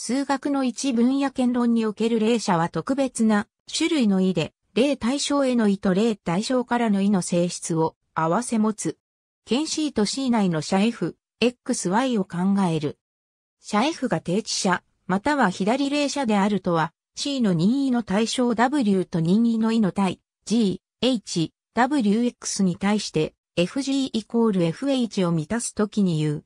数学の一分野権論における例者は特別な種類の意で、例対象への意と例対象からの意の性質を合わせ持つ。県 C と C 内の社 F、XY を考える。社 F が定置者、または左例者であるとは、C の任意の対象 W と任意の意の対 G、H、WX に対して FG イコール FH を満たすときに言う。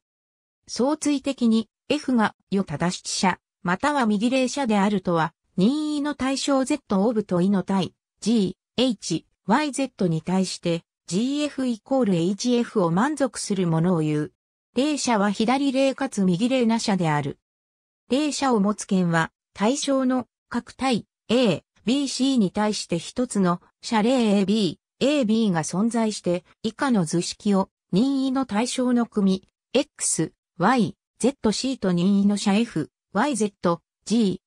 相対的に F がよ正記者、または右霊者であるとは、任意の対象 Z オブと E の対 G、H、YZ に対して GF イコール HF を満足するものを言う。霊者は左霊かつ右霊な者である。霊者を持つ件は対象の各対 A、B、C に対して一つの社霊 A、B、A、B が存在して以下の図式を任意の対象の組 X、Y、Z、C と任意の社 F、YZ、G、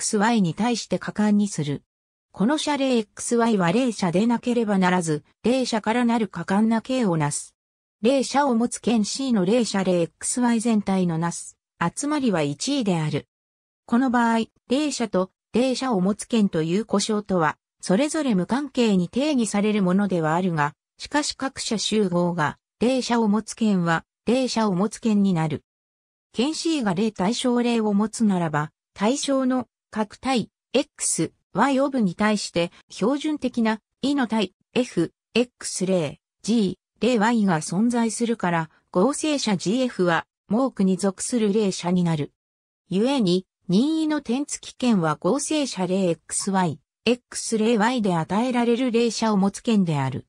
XY に対して果敢にする。この謝礼 XY は霊社でなければならず、霊社からなる果敢な形をなす。霊社を持つ県 C の霊社霊 XY 全体のなす、集まりは1位である。この場合、霊社と霊社を持つ県という故障とは、それぞれ無関係に定義されるものではあるが、しかし各社集合が、霊社を持つ県は、霊社を持つ県になる。剣 C が例対象例を持つならば、対象の各対 X、Y オブに対して標準的な E の対 F、X 例、G、例 Y が存在するから、合成者 GF は、モークに属する例者になる。故に、任意の点付き権は合成者例 XY、X 例 Y で与えられる例者を持つ権である。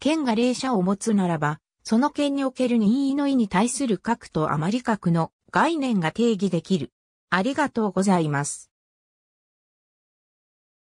権が例者を持つならば、その権における任意の意に対する核と余り核の概念が定義できる。ありがとうございます。